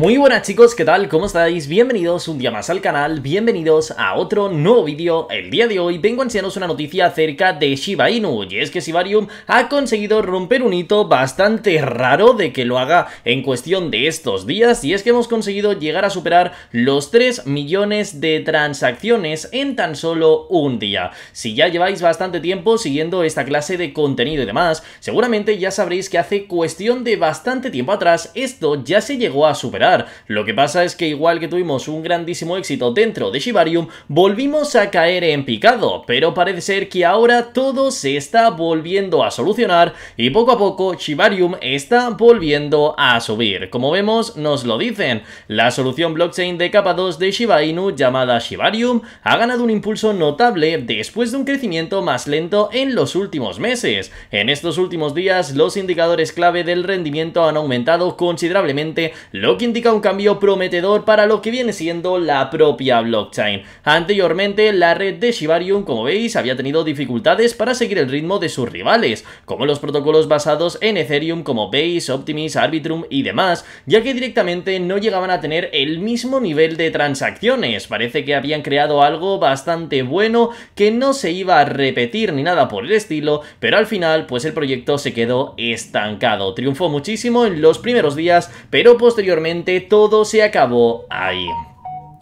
Muy buenas chicos, ¿qué tal? ¿Cómo estáis? Bienvenidos un día más al canal, bienvenidos a otro nuevo vídeo. El día de hoy vengo a enseñaros una noticia acerca de Shiba Inu, y es que Shibarium ha conseguido romper un hito bastante raro de que lo haga en cuestión de estos días, y es que hemos conseguido llegar a superar los 3 millones de transacciones en tan solo un día. Si ya lleváis bastante tiempo siguiendo esta clase de contenido y demás, seguramente ya sabréis que hace cuestión de bastante tiempo atrás esto ya se llegó a superar lo que pasa es que igual que tuvimos un grandísimo éxito dentro de Shibarium, volvimos a caer en picado, pero parece ser que ahora todo se está volviendo a solucionar y poco a poco Shibarium está volviendo a subir. Como vemos, nos lo dicen. La solución blockchain de capa 2 de Shiba Inu llamada Shibarium ha ganado un impulso notable después de un crecimiento más lento en los últimos meses. En estos últimos días, los indicadores clave del rendimiento han aumentado considerablemente, lo que indica un cambio prometedor para lo que viene siendo la propia blockchain. Anteriormente, la red de Shibarium, como veis, había tenido dificultades para seguir el ritmo de sus rivales, como los protocolos basados en Ethereum como Base, Optimus, Arbitrum y demás, ya que directamente no llegaban a tener el mismo nivel de transacciones. Parece que habían creado algo bastante bueno que no se iba a repetir ni nada por el estilo, pero al final pues el proyecto se quedó estancado. Triunfó muchísimo en los primeros días, pero posteriormente todo se acabó ahí.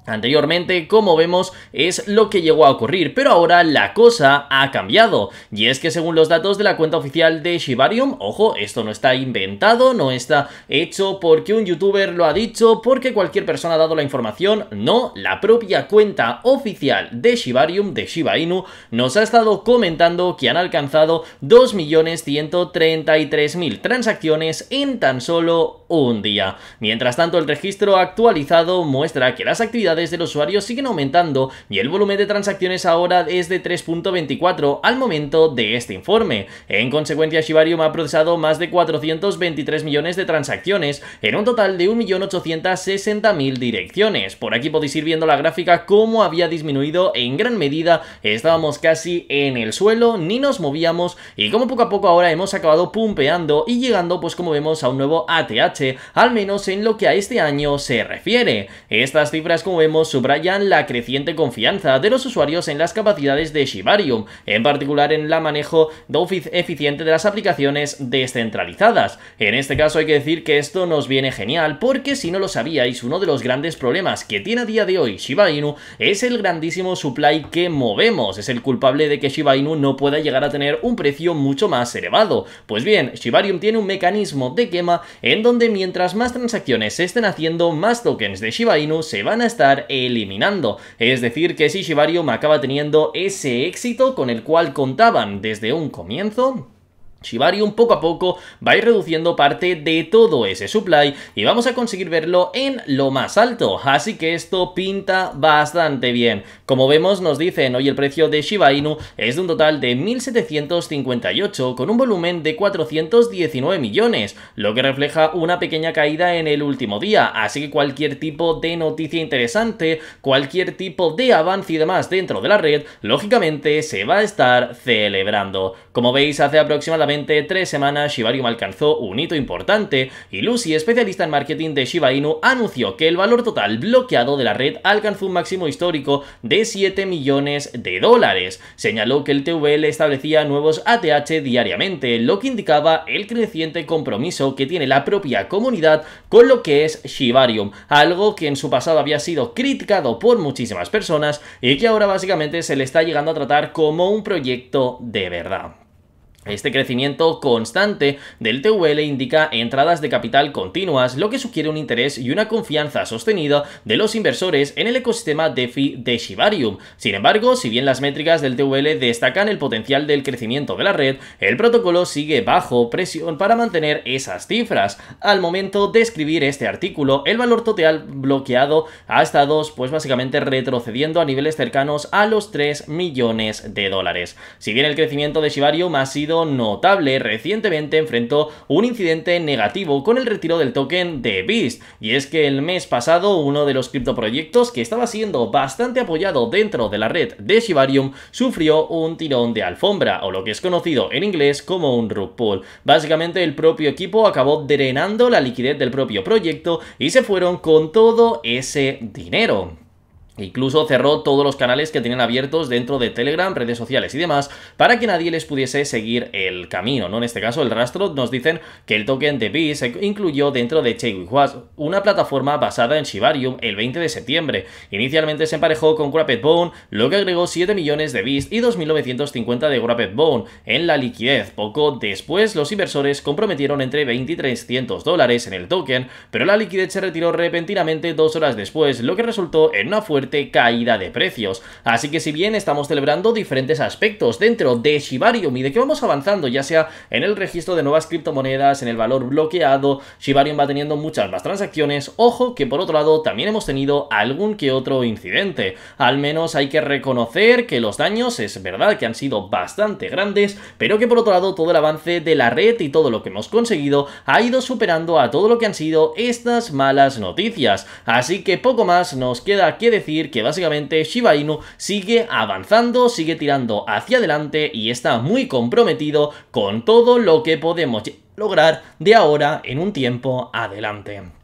Anteriormente, como vemos, es lo que llegó a ocurrir, pero ahora la cosa ha cambiado, y es que según los datos de la cuenta oficial de Shibarium, ojo, esto no está inventado, no está hecho porque un youtuber lo ha dicho, porque cualquier persona ha dado la información, no, la propia cuenta oficial de Shibarium, de Shiba Inu, nos ha estado comentando que han alcanzado 2.133.000 transacciones en tan solo un día. Mientras tanto, el registro actualizado muestra que las actividades del usuario siguen aumentando y el volumen de transacciones ahora es de 3.24 al momento de este informe. En consecuencia, Shibarium ha procesado más de 423 millones de transacciones en un total de 1.860.000 direcciones. Por aquí podéis ir viendo la gráfica cómo había disminuido en gran medida, estábamos casi en el suelo, ni nos movíamos y como poco a poco ahora hemos acabado pumpeando y llegando pues como vemos a un nuevo ATH, al menos en lo que a este año se refiere. Estas cifras como vemos subrayan la creciente confianza de los usuarios en las capacidades de Shibarium, en particular en la manejo eficiente de las aplicaciones descentralizadas. En este caso hay que decir que esto nos viene genial porque si no lo sabíais, uno de los grandes problemas que tiene a día de hoy Shiba Inu es el grandísimo supply que movemos. Es el culpable de que Shiba Inu no pueda llegar a tener un precio mucho más elevado. Pues bien, Shibarium tiene un mecanismo de quema en donde mientras más transacciones se estén haciendo, más tokens de Shiba Inu se van a estar eliminando. Es decir, que me acaba teniendo ese éxito con el cual contaban desde un comienzo un poco a poco va a ir reduciendo parte de todo ese supply y vamos a conseguir verlo en lo más alto, así que esto pinta bastante bien. Como vemos nos dicen hoy el precio de Shiba Inu es de un total de 1.758 con un volumen de 419 millones, lo que refleja una pequeña caída en el último día, así que cualquier tipo de noticia interesante, cualquier tipo de avance y demás dentro de la red, lógicamente se va a estar celebrando. Como veis hace aproximadamente tres semanas Shibarium alcanzó un hito importante y Lucy, especialista en marketing de Shiba Inu, anunció que el valor total bloqueado de la red alcanzó un máximo histórico de 7 millones de dólares. Señaló que el TVL establecía nuevos ATH diariamente, lo que indicaba el creciente compromiso que tiene la propia comunidad con lo que es Shibarium, algo que en su pasado había sido criticado por muchísimas personas y que ahora básicamente se le está llegando a tratar como un proyecto de verdad. Este crecimiento constante del TVL indica entradas de capital continuas, lo que sugiere un interés y una confianza sostenida de los inversores en el ecosistema DeFi de Shibarium. Sin embargo, si bien las métricas del TVL destacan el potencial del crecimiento de la red, el protocolo sigue bajo presión para mantener esas cifras. Al momento de escribir este artículo, el valor total bloqueado ha estado, pues básicamente retrocediendo a niveles cercanos a los 3 millones de dólares. Si bien el crecimiento de Shibarium ha sido notable recientemente enfrentó un incidente negativo con el retiro del token de Beast, y es que el mes pasado uno de los criptoproyectos que estaba siendo bastante apoyado dentro de la red de Shibarium sufrió un tirón de alfombra, o lo que es conocido en inglés como un rug pull. Básicamente el propio equipo acabó drenando la liquidez del propio proyecto y se fueron con todo ese dinero. Incluso cerró todos los canales que tenían abiertos dentro de Telegram, redes sociales y demás, para que nadie les pudiese seguir el camino, ¿no? En este caso, el rastro nos dicen que el token de Beast se incluyó dentro de Chainwihwas, una plataforma basada en Shibarium el 20 de septiembre. Inicialmente se emparejó con Grappet Bone, lo que agregó 7 millones de Bees y 2.950 de Grappet Bone en la liquidez. Poco después, los inversores comprometieron entre 20 y 300 dólares en el token, pero la liquidez se retiró repentinamente dos horas después, lo que resultó en una fuerte caída de precios. Así que si bien estamos celebrando diferentes aspectos dentro de Shibarium y de que vamos avanzando, ya sea en el registro de nuevas criptomonedas, en el valor bloqueado, Shibarium va teniendo muchas más transacciones, ojo que por otro lado también hemos tenido algún que otro incidente. Al menos hay que reconocer que los daños es verdad que han sido bastante grandes, pero que por otro lado todo el avance de la red y todo lo que hemos conseguido ha ido superando a todo lo que han sido estas malas noticias. Así que poco más nos queda que decir que básicamente Shiba Inu sigue avanzando, sigue tirando hacia adelante y está muy comprometido con todo lo que podemos lograr de ahora en un tiempo adelante.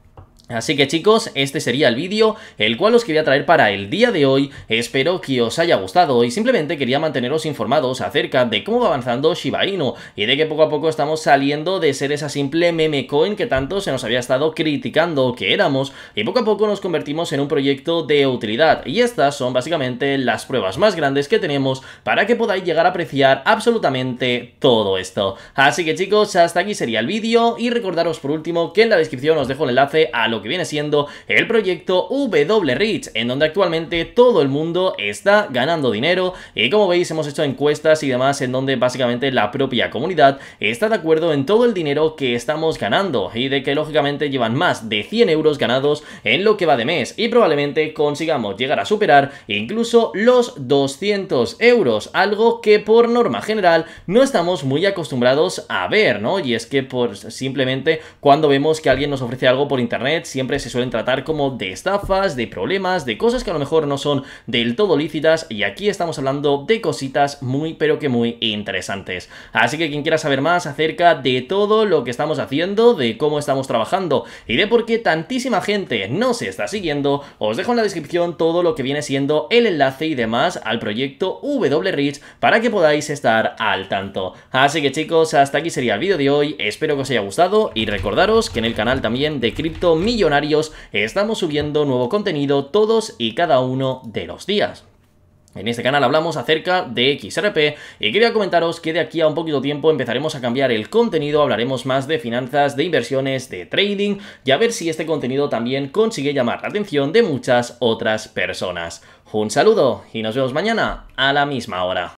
Así que chicos, este sería el vídeo el cual os quería traer para el día de hoy, espero que os haya gustado y simplemente quería manteneros informados acerca de cómo va avanzando Shiba Inu y de que poco a poco estamos saliendo de ser esa simple meme coin que tanto se nos había estado criticando que éramos y poco a poco nos convertimos en un proyecto de utilidad y estas son básicamente las pruebas más grandes que tenemos para que podáis llegar a apreciar absolutamente todo esto. Así que chicos, hasta aquí sería el vídeo y recordaros por último que en la descripción os dejo el enlace al lo que viene siendo el proyecto WREACH, en donde actualmente todo el mundo está ganando dinero y como veis hemos hecho encuestas y demás en donde básicamente la propia comunidad está de acuerdo en todo el dinero que estamos ganando y de que lógicamente llevan más de 100 euros ganados en lo que va de mes y probablemente consigamos llegar a superar incluso los 200 euros, algo que por norma general no estamos muy acostumbrados a ver, ¿no? Y es que por simplemente cuando vemos que alguien nos ofrece algo por internet siempre se suelen tratar como de estafas, de problemas, de cosas que a lo mejor no son del todo lícitas y aquí estamos hablando de cositas muy pero que muy interesantes. Así que quien quiera saber más acerca de todo lo que estamos haciendo, de cómo estamos trabajando y de por qué tantísima gente no se está siguiendo, os dejo en la descripción todo lo que viene siendo el enlace y demás al proyecto WRich para que podáis estar al tanto. Así que chicos, hasta aquí sería el vídeo de hoy, espero que os haya gustado y recordaros que en el canal también de Crypto millonarios, estamos subiendo nuevo contenido todos y cada uno de los días. En este canal hablamos acerca de XRP y quería comentaros que de aquí a un poquito tiempo empezaremos a cambiar el contenido, hablaremos más de finanzas, de inversiones, de trading y a ver si este contenido también consigue llamar la atención de muchas otras personas. Un saludo y nos vemos mañana a la misma hora.